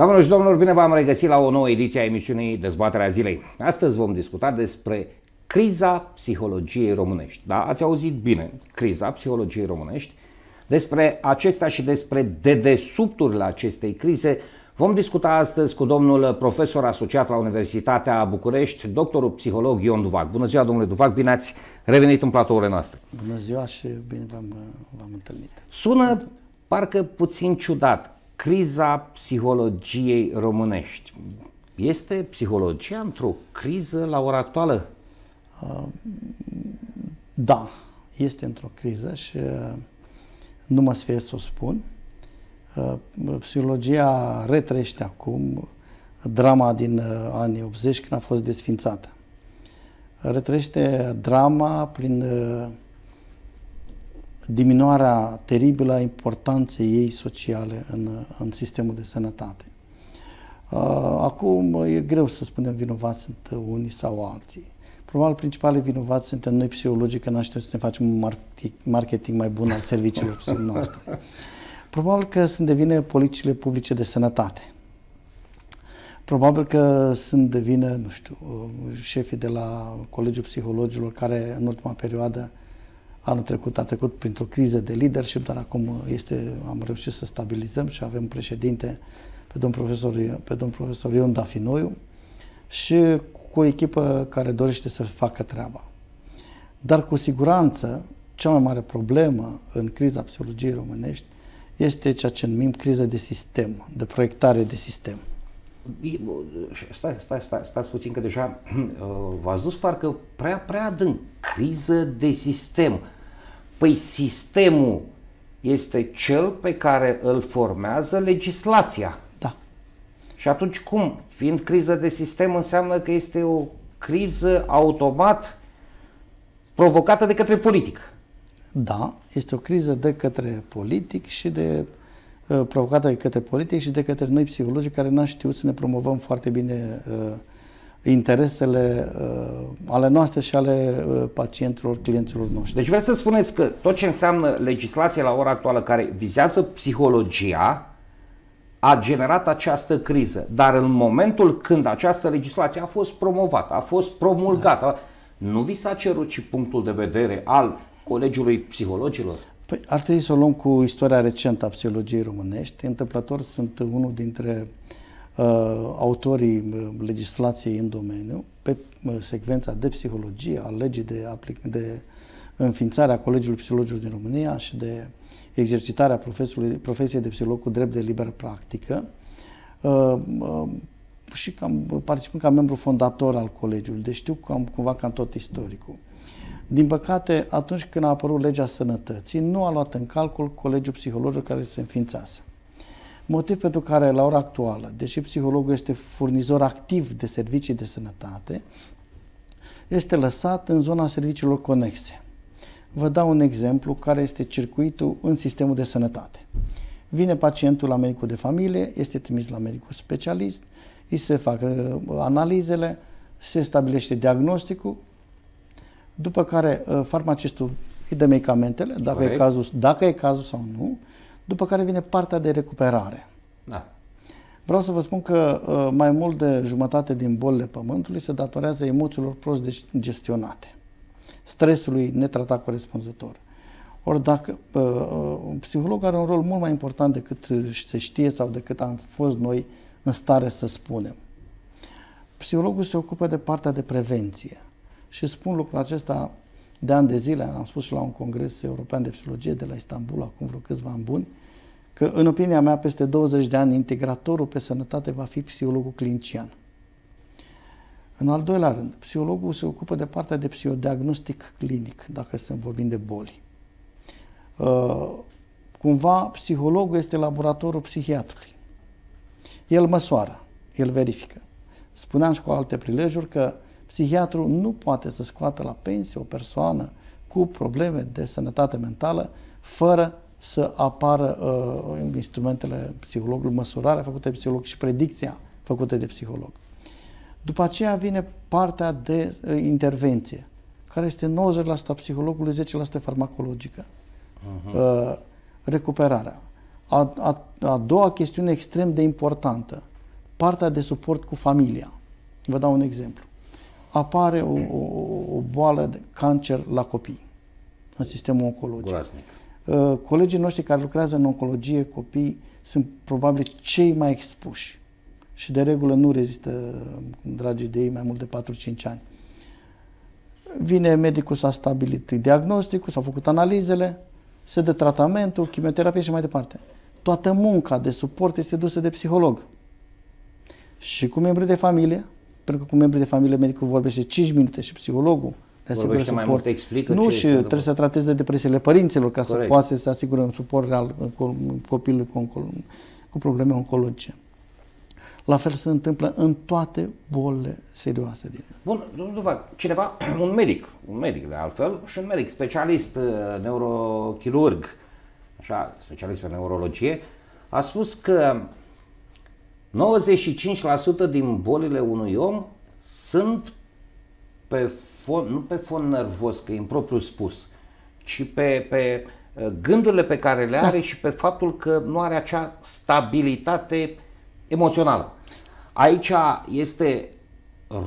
Doamnelor și domnilor, bine v-am regăsit la o nouă ediție a emisiunii Dezbaterea Zilei. Astăzi vom discuta despre criza psihologiei românești. Da, ați auzit bine, criza psihologiei românești. Despre acestea și despre dedesubturile acestei crize vom discuta astăzi cu domnul profesor asociat la Universitatea București, doctorul psiholog Ion Duvac. Bună ziua, domnule Duvac, bine ați revenit în platourile noastre. Bună ziua și bine v-am, v-am întâlnit. Sună parcă puțin ciudat criza psihologiei românești. Este psihologia într-o criză la ora actuală? Uh, da, este într-o criză și uh, nu mă sfie să o spun. Uh, psihologia retrăiește acum drama din anii 80 când a fost desfințată. Retrăiește drama prin diminuarea teribilă a importanței ei sociale în, în sistemul de sănătate. Uh, acum e greu să spunem vinovați sunt unii sau alții. Probabil principalele vinovați suntem noi psihologii că n știu să ne facem un marketing mai bun al serviciilor noastre. Probabil că sunt de vină politicile publice de sănătate. Probabil că sunt de vină, nu știu, uh, șefii de la Colegiul Psihologilor care în ultima perioadă Anul trecut a trecut printr-o criză de leadership, dar acum este, am reușit să stabilizăm și avem președinte pe domn profesor, pe domn profesor Ion Dafinoiu și cu o echipă care dorește să facă treaba. Dar cu siguranță cea mai mare problemă în criza psihologiei românești este ceea ce numim criză de sistem, de proiectare de sistem stai, stai, stai, stați puțin că deja uh, v-ați dus parcă prea, prea adânc. Criză de sistem. Păi sistemul este cel pe care îl formează legislația. Da. Și atunci cum? Fiind criză de sistem înseamnă că este o criză automat provocată de către politic. Da, este o criză de către politic și de Uh, provocată de către politic și de către noi psihologii care n-am știut să ne promovăm foarte bine uh, interesele uh, ale noastre și ale pacienților, clienților noștri. Deci vreau să spuneți că tot ce înseamnă legislația la ora actuală care vizează psihologia a generat această criză, dar în momentul când această legislație a fost promovată, a fost promulgată, da. nu vi s-a cerut și punctul de vedere al Colegiului Psihologilor? Păi ar trebui să o luăm cu istoria recentă a psihologiei românești. Întâmplător sunt unul dintre uh, autorii uh, legislației în domeniu pe uh, secvența de psihologie a legii de, aplic- de înființarea Colegiului Psihologilor din România și de exercitarea profesiei de psiholog cu drept de liberă practică. Uh, uh, și cam, participând ca membru fondator al colegiului, deci știu cam, cumva cam tot istoricul. Din păcate, atunci când a apărut legea sănătății, nu a luat în calcul colegiul psihologilor care se înființase. Motiv pentru care, la ora actuală, deși psihologul este furnizor activ de servicii de sănătate, este lăsat în zona serviciilor conexe. Vă dau un exemplu care este circuitul în sistemul de sănătate. Vine pacientul la medicul de familie, este trimis la medicul specialist, îi se fac uh, analizele, se stabilește diagnosticul, după care uh, farmacistul îi dă medicamentele, dacă, e cazul, dacă e cazul sau nu, după care vine partea de recuperare. Da. Vreau să vă spun că uh, mai mult de jumătate din bolile pământului se datorează emoțiilor prost gestionate, stresului netratat corespunzător. Ori dacă un uh, psiholog are un rol mult mai important decât se știe sau decât am fost noi în stare să spunem. Psihologul se ocupă de partea de prevenție și spun lucrul acesta de ani de zile, am spus și la un congres european de psihologie de la Istanbul, acum vreo câțiva ani buni, că în opinia mea peste 20 de ani integratorul pe sănătate va fi psihologul clinician. În al doilea rând, psihologul se ocupă de partea de psihodiagnostic clinic, dacă să vorbim de boli. Uh, cumva, psihologul este laboratorul psihiatrului. El măsoară, el verifică. Spuneam și cu alte prilejuri că Psihiatrul nu poate să scoată la pensie o persoană cu probleme de sănătate mentală fără să apară uh, instrumentele psihologului, măsurarea făcută de psiholog și predicția făcută de psiholog. După aceea vine partea de uh, intervenție, care este 90% psihologului, 10% farmacologică. Uh-huh. Uh, recuperarea. A, a, a doua chestiune extrem de importantă, partea de suport cu familia. Vă dau un exemplu apare o, o, o boală de cancer la copii în sistemul oncologic. Groaznic. Uh, colegii noștri care lucrează în oncologie, copii, sunt probabil cei mai expuși și de regulă nu rezistă uh, dragii de ei mai mult de 4-5 ani. Vine medicul, s-a stabilit diagnosticul, s-au făcut analizele, se dă tratamentul, chimioterapie și mai departe. Toată munca de suport este dusă de psiholog și cu membrii de familie, pentru că cu membrii de familie medicul vorbește 5 minute și psihologul le suport. mai mult, explică Nu, și trebuie după. să trateze depresiile părinților ca Corect. să poată să asigure un suport real copilului cu, cu probleme oncologice. La fel se întâmplă în toate bolile serioase din. Bun, domnul Duvac, cineva, un medic, un medic de altfel și un medic specialist uh, neurochirurg, așa, specialist pe neurologie, a spus că 95% din bolile unui om sunt pe fond, nu pe fond nervos, că e în propriu spus, ci pe, pe uh, gândurile pe care le da. are da. și pe faptul că nu are acea stabilitate emoțională. Aici este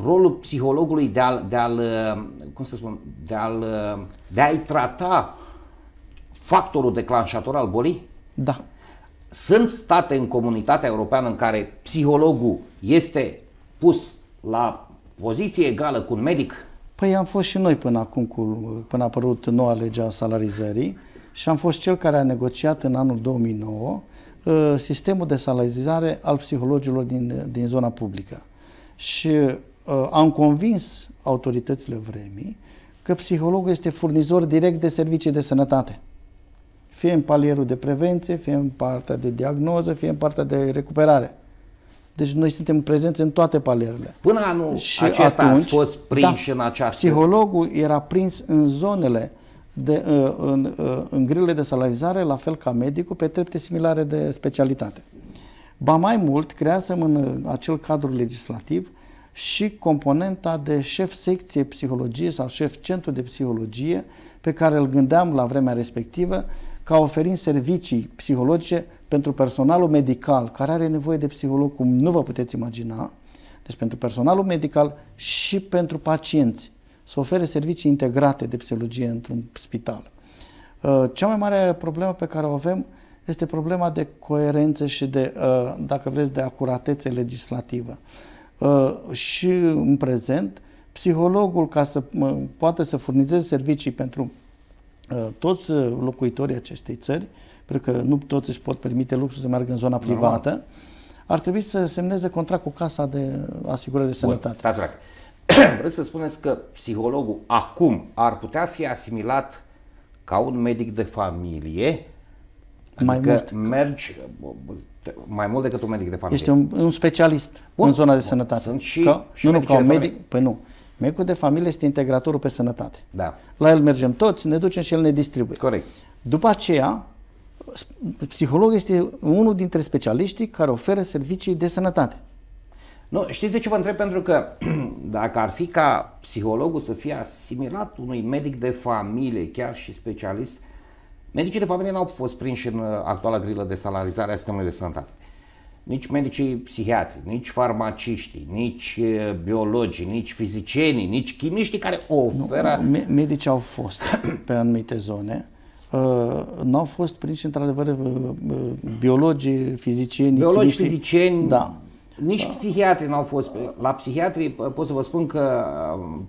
rolul psihologului de a de a uh, cum să spun, de a uh, de a-i trata factorul declanșator al bolii? Da. Sunt state în comunitatea europeană în care psihologul este pus la poziție egală cu un medic? Păi am fost și noi până acum, cu, până a apărut noua lege a salarizării și am fost cel care a negociat în anul 2009 uh, sistemul de salarizare al psihologilor din, din zona publică. Și uh, am convins autoritățile vremii că psihologul este furnizor direct de servicii de sănătate fie în palierul de prevenție, fie în partea de diagnoză, fie în partea de recuperare. Deci noi suntem prezenți în toate palierele. Până anul și acesta atunci, ați fost prins da, în această... Psihologul era prins în zonele, de, uh, în, uh, în grilele de salarizare, la fel ca medicul, pe trepte similare de specialitate. Ba mai mult, creasem în uh, acel cadru legislativ și componenta de șef secție psihologie sau șef centru de psihologie pe care îl gândeam la vremea respectivă ca oferind servicii psihologice pentru personalul medical care are nevoie de psiholog cum nu vă puteți imagina, deci pentru personalul medical și pentru pacienți, să ofere servicii integrate de psihologie într-un spital. Uh, cea mai mare problemă pe care o avem este problema de coerență și de, uh, dacă vreți, de acuratețe legislativă. Uh, și în prezent, psihologul, ca să poată să furnizeze servicii pentru Uh, toți uh, locuitorii acestei țări, pentru că nu toți își pot permite luxul să meargă în zona da. privată, no. ar trebui să semneze contract cu Casa de Asigurări de Sănătate. Bun, stați Vreți să spuneți că psihologul acum ar putea fi asimilat ca un medic de familie? Adică mai adică mult. mergi mai mult decât un medic de familie. Este un, un specialist Bun. în zona de sănătate. Sunt și, că, și nu, nu, ca un medic, păi nu. Medicul de familie este integratorul pe sănătate. Da. La el mergem toți, ne ducem și el ne distribuie. Corect. După aceea, psihologul este unul dintre specialiștii care oferă servicii de sănătate. Nu, știți de ce vă întreb? Pentru că dacă ar fi ca psihologul să fie asimilat unui medic de familie, chiar și specialist, medicii de familie n-au fost prinși în uh, actuala grilă de salarizare a sistemului de sănătate nici medicii psihiatri, nici farmaciștii, nici biologii, nici fizicienii, nici chimiștii care oferă... Nu, nu, au fost pe anumite zone, ă, Nu au fost prinși într-adevăr ă, ă, biologii, fizicieni, Biologi, chimiștii. fizicieni, da. Nici psihiatrii psihiatri au fost. La psihiatrii. pot să vă spun că,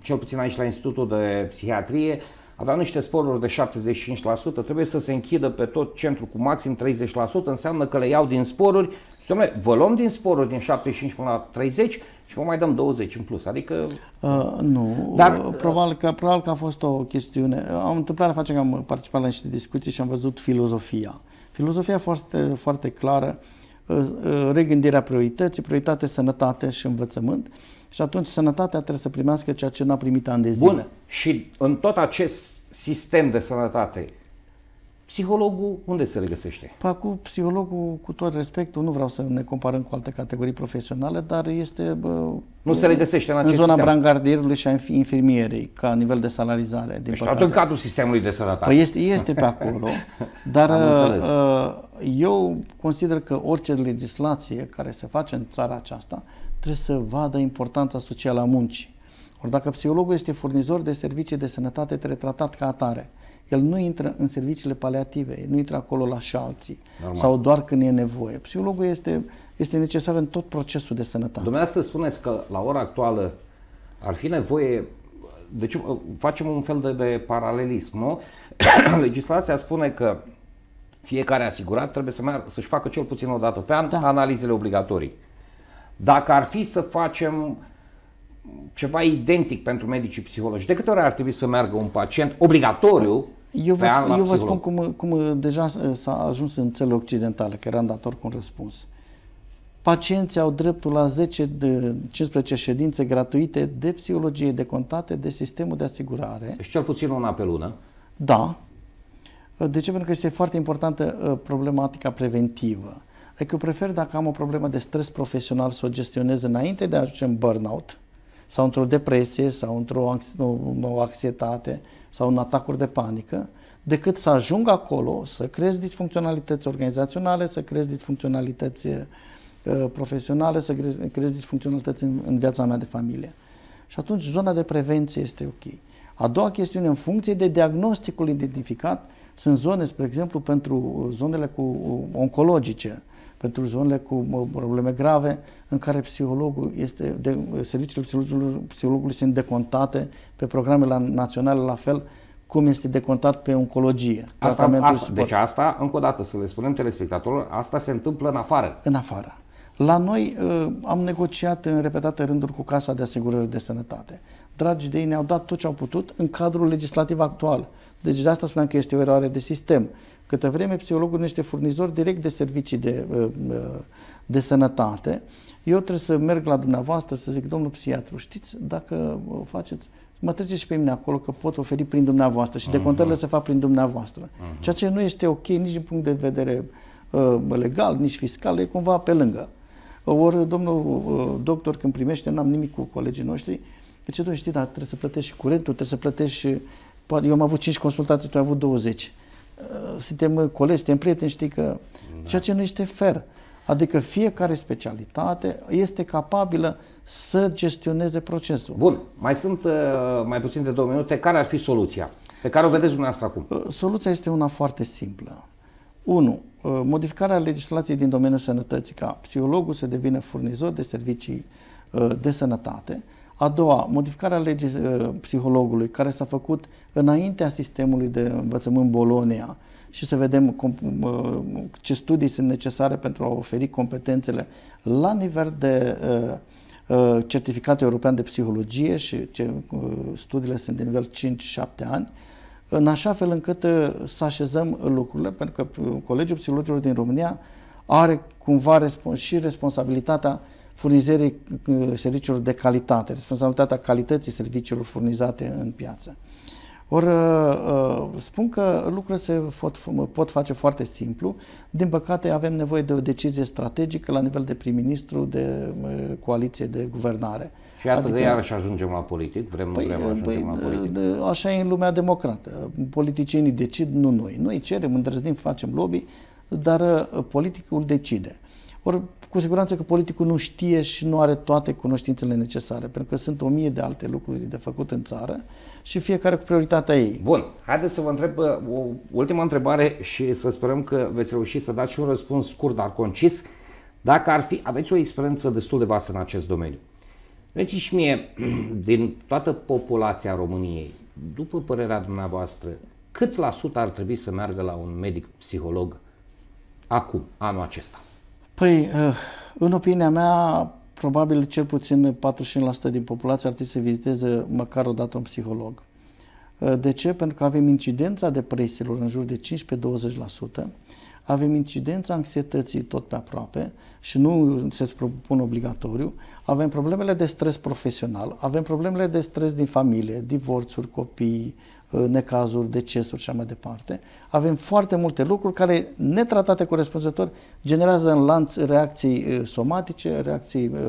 cel puțin aici la Institutul de Psihiatrie, aveau niște sporuri de 75%, trebuie să se închidă pe tot centru cu maxim 30%, înseamnă că le iau din sporuri și, domnule, vă luăm din sporul din 75 până la 30 și vă mai dăm 20 în plus. Adică... Uh, nu, Dar, probabil, că, probabil că a fost o chestiune. Am întâmplat face că am participat la niște discuții și am văzut filozofia. Filozofia a fost uh, foarte clară, uh, uh, regândirea priorității, prioritate sănătate și învățământ. Și atunci sănătatea trebuie să primească ceea ce n-a primit ani de zile. Bun. Și în tot acest sistem de sănătate, Psihologul unde se regăsește? găsește? Păi cu psihologul, cu tot respectul, nu vreau să ne comparăm cu alte categorii profesionale, dar este bă, nu se regăsește găsește în, în zona sistem. brangardierului și a infirmierei, ca nivel de salarizare. Din deci în cadrul sistemului de sănătate. Păi este, este pe acolo, dar uh, uh, eu consider că orice legislație care se face în țara aceasta trebuie să vadă importanța socială a muncii. Ori dacă psihologul este furnizor de servicii de sănătate, trebuie tratat ca atare. El nu intră în serviciile paliative, nu intră acolo la șalții Normal. sau doar când e nevoie. Psihologul este, este necesar în tot procesul de sănătate. Dumneavoastră spuneți că la ora actuală ar fi nevoie deci uh, facem un fel de, de paralelism, nu? Legislația spune că fiecare asigurat trebuie să meargă, să-și facă cel puțin o dată pe an da. analizele obligatorii. Dacă ar fi să facem ceva identic pentru medicii psihologi. De câte ori ar trebui să meargă un pacient obligatoriu eu vă, eu vă spun cum, cum deja s-a ajuns în țările occidentale, că eram dator cu un răspuns. Pacienții au dreptul la 10 de, 15 ședințe gratuite de psihologie, de contate, de sistemul de asigurare. Și deci cel puțin una pe lună. Da. De ce? Pentru că este foarte importantă ă, problematica preventivă. Adică eu prefer dacă am o problemă de stres profesional să o gestionez înainte de a ajunge în burnout, sau într-o depresie sau într-o anxietate sau în atacuri de panică, decât să ajung acolo, să creezi disfuncționalități organizaționale, să creezi disfuncționalități uh, profesionale, să creezi, disfuncționalități în, în viața mea de familie. Și atunci zona de prevenție este ok. A doua chestiune, în funcție de diagnosticul identificat, sunt zone, spre exemplu, pentru zonele cu uh, oncologice, pentru zonele cu probleme grave, în care psihologul este, de, serviciile psihologului, psihologului sunt decontate pe programele naționale, la fel cum este decontat pe oncologie. Asta, asta, deci asta, încă o dată să le spunem telespectatorilor, asta se întâmplă în afară. În afară. La noi uh, am negociat în repetate rânduri cu Casa de Asigurări de Sănătate dragii de ei ne-au dat tot ce au putut în cadrul legislativ actual. Deci de asta spuneam că este o eroare de sistem. Câte vreme psihologul nu este furnizor direct de servicii de, uh, uh, de sănătate, eu trebuie să merg la dumneavoastră să zic, domnul psihiatru, știți, dacă o uh, faceți, mă treceți și pe mine acolo că pot oferi prin dumneavoastră și uh-huh. se fac prin dumneavoastră. Uh-huh. Ceea ce nu este ok nici din punct de vedere uh, legal, nici fiscal, e cumva pe lângă. Ori domnul uh, doctor când primește, n-am nimic cu colegii noștri, uh, deci, tu știi, dar trebuie să plătești și curentul, trebuie să plătești și... Eu am avut 5 consultații, tu ai avut 20. Uh, suntem colegi, suntem prieteni, știi că... Da. Ceea ce nu este fer. Adică fiecare specialitate este capabilă să gestioneze procesul. Bun, mai sunt uh, mai puțin de două minute. Care ar fi soluția pe care o vedeți dumneavoastră acum? Uh, soluția este una foarte simplă. 1. Modificarea legislației din domeniul sănătății ca psihologul să devină furnizor de servicii de sănătate a doua, modificarea legii uh, psihologului care s-a făcut înaintea sistemului de învățământ Bolonia și să vedem cum, uh, ce studii sunt necesare pentru a oferi competențele la nivel de uh, uh certificat european de psihologie și ce, uh, studiile sunt de nivel 5-7 ani, în așa fel încât uh, să așezăm lucrurile, pentru că Colegiul Psihologilor din România are cumva și responsabilitatea furnizării uh, serviciilor de calitate, responsabilitatea calității serviciilor furnizate în piață. Ori uh, uh, spun că lucrurile se pot, pot face foarte simplu. Din păcate, avem nevoie de o decizie strategică la nivel de prim-ministru, de coaliție de guvernare. Și iată adică, de iarăși ajungem la politic, vrem, păi, vrem, ajungem păi, la politic. așa e în lumea democrată. Politicienii decid, nu noi. Noi cerem, îndrăznim, facem lobby, dar politicul decide. Ori cu siguranță că politicul nu știe și nu are toate cunoștințele necesare, pentru că sunt o mie de alte lucruri de făcut în țară și fiecare cu prioritatea ei. Bun, haideți să vă întreb o ultimă întrebare și să sperăm că veți reuși să dați și un răspuns scurt, dar concis. Dacă ar fi, aveți o experiență destul de vastă în acest domeniu. Veți și mie, din toată populația României, după părerea dumneavoastră, cât la sută ar trebui să meargă la un medic psiholog acum, anul acesta? Păi, uh, în opinia mea, probabil cel puțin 45% din populație ar trebui să viziteze măcar o dată un psiholog. Uh, de ce? Pentru că avem incidența depresiilor în jur de 15-20%, avem incidența anxietății tot pe aproape și nu se propun obligatoriu, avem problemele de stres profesional, avem problemele de stres din familie, divorțuri, copii, Uh, necazuri, decesuri și așa mai departe. Avem foarte multe lucruri care, netratate corespunzător, generează în lanț reacții uh, somatice, reacții uh,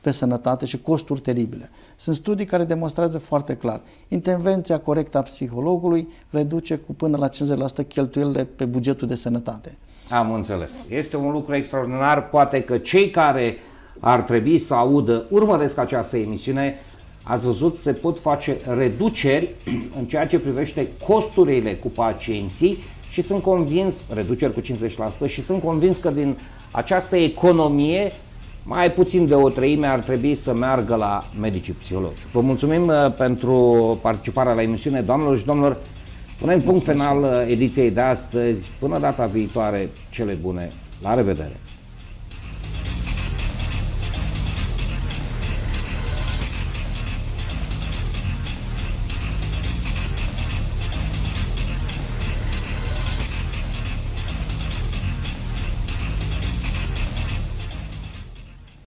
pe sănătate și costuri teribile. Sunt studii care demonstrează foarte clar. Intervenția corectă a psihologului reduce cu până la 50% cheltuielile pe bugetul de sănătate. Am înțeles. Este un lucru extraordinar. Poate că cei care ar trebui să audă urmăresc această emisiune ați văzut, se pot face reduceri în ceea ce privește costurile cu pacienții și sunt convins, reduceri cu 50% și sunt convins că din această economie mai puțin de o treime ar trebui să meargă la medicii psihologi. Vă mulțumim uh, pentru participarea la emisiune, doamnelor și domnilor. Punem punct final uh, ediției de astăzi. Până data viitoare, cele bune. La revedere!